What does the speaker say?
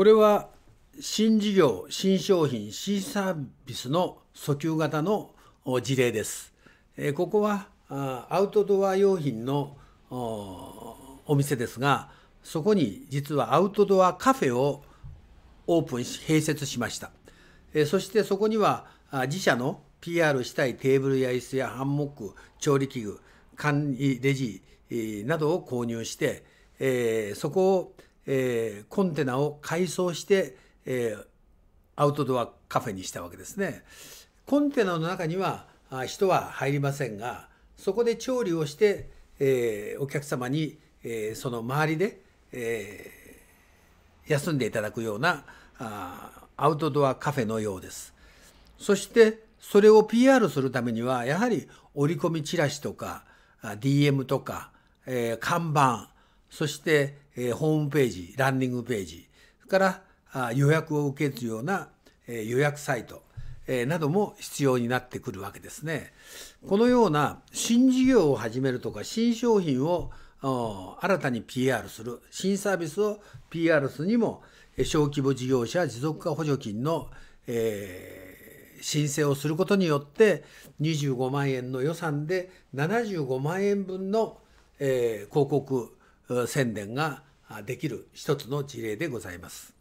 これは新事業、新商品、新サービスの訴求型の事例です。ここはアウトドア用品のお店ですが、そこに実はアウトドアカフェをオープンし、併設しました。そしてそこには自社の PR したいテーブルや椅子やハンモック、調理器具、管理レジなどを購入して、そこをえー、コンテナを改装して、えー、アウトドアカフェにしたわけですね。コンテナの中には人は入りませんがそこで調理をして、えー、お客様に、えー、その周りで、えー、休んでいただくようなあアウトドアカフェのようです。そしてそれを PR するためにはやはり折り込みチラシとか DM とか、え看板そして、えー、ホームページランディングページそれからあ予約を受けるような、えー、予約サイト、えー、なども必要になってくるわけですね。このような新事業を始めるとか新商品を新たに PR する新サービスを PR するにも小規模事業者持続化補助金の、えー、申請をすることによって25万円の予算で75万円分の、えー、広告宣伝ができる一つの事例でございます。